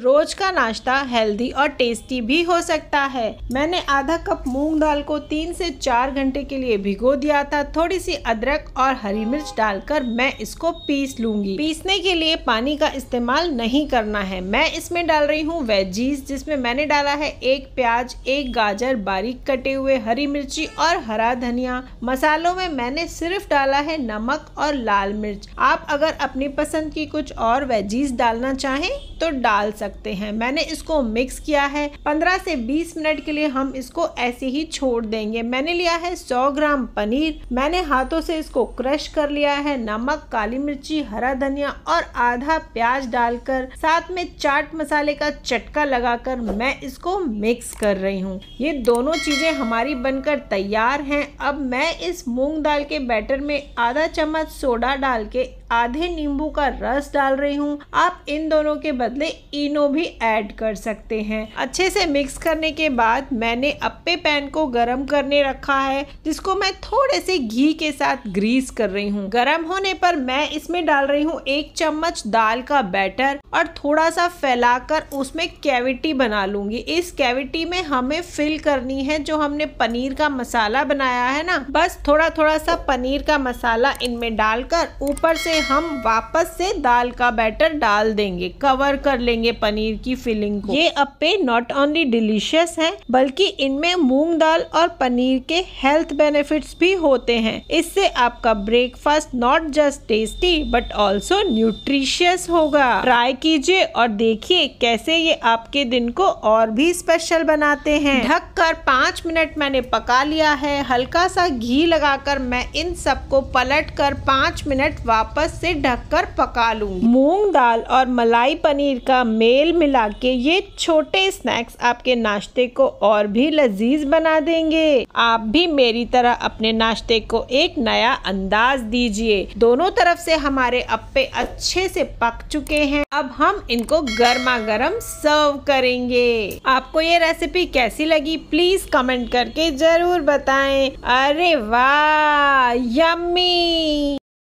रोज का नाश्ता हेल्दी और टेस्टी भी हो सकता है मैंने आधा कप मूंग दाल को तीन से चार घंटे के लिए भिगो दिया था थोड़ी सी अदरक और हरी मिर्च डालकर मैं इसको पीस लूंगी पीसने के लिए पानी का इस्तेमाल नहीं करना है मैं इसमें डाल रही हूँ वेजीज जिसमें मैंने डाला है एक प्याज एक गाजर बारीक कटे हुए हरी मिर्ची और हरा धनिया मसालों में मैंने सिर्फ डाला है नमक और लाल मिर्च आप अगर अपनी पसंद की कुछ और वेजीज डालना चाहें तो डाल सकते हैं मैंने इसको मिक्स किया है 15 से 20 मिनट के लिए हम इसको ऐसे ही छोड़ देंगे मैंने लिया है 100 ग्राम पनीर मैंने हाथों से इसको क्रश कर लिया है नमक काली मिर्ची हरा धनिया और आधा प्याज डालकर साथ में चाट मसाले का चटका लगाकर मैं इसको मिक्स कर रही हूँ ये दोनों चीजें हमारी बनकर तैयार हैं अब मैं इस मूंग दाल के बैटर में आधा चम्मच सोडा डाल के आधे नींबू का रस डाल रही हूँ आप इन दोनों के बदले इनो भी ऐड कर सकते हैं अच्छे से मिक्स करने के बाद मैंने अप्पे पैन को गरम करने रखा है जिसको मैं थोड़े से घी के साथ ग्रीस कर रही हूँ गर्म होने पर मैं इसमें डाल रही हूँ एक चम्मच दाल का बैटर और थोड़ा सा फैलाकर उसमें कैविटी बना लूंगी इस कैविटी में हमें फिल करनी है जो हमने पनीर का मसाला बनाया है ना बस थोड़ा थोड़ा सा पनीर का मसाला इनमें डालकर ऊपर से हम वापस से दाल का बैटर डाल देंगे कवर कर लेंगे पनीर की फिलिंग को ये अप्पे नॉट ओनली डिलीशियस हैं बल्कि इनमें मूंग दाल और पनीर के हेल्थ बेनिफिट्स भी होते हैं इससे आपका breakfast not just tasty but also nutritious होगा ट्राई कीजिए और देखिए कैसे ये आपके दिन को और भी स्पेशल बनाते हैं ढक कर पाँच मिनट मैंने पका लिया है हल्का सा घी लगाकर मैं इन सबको पलट कर पाँच मिनट वापस प्याज से ढककर पका लूँगी मूंग दाल और मलाई पनीर का मेल मिला के ये छोटे स्नैक्स आपके नाश्ते को और भी लजीज बना देंगे आप भी मेरी तरह अपने नाश्ते को एक नया अंदाज दीजिए दोनों तरफ से हमारे अप्पे अच्छे से पक चुके हैं अब हम इनको गर्मा गर्म सर्व करेंगे आपको ये रेसिपी कैसी लगी प्लीज कमेंट करके जरूर बताएं अरे वाह यम्मी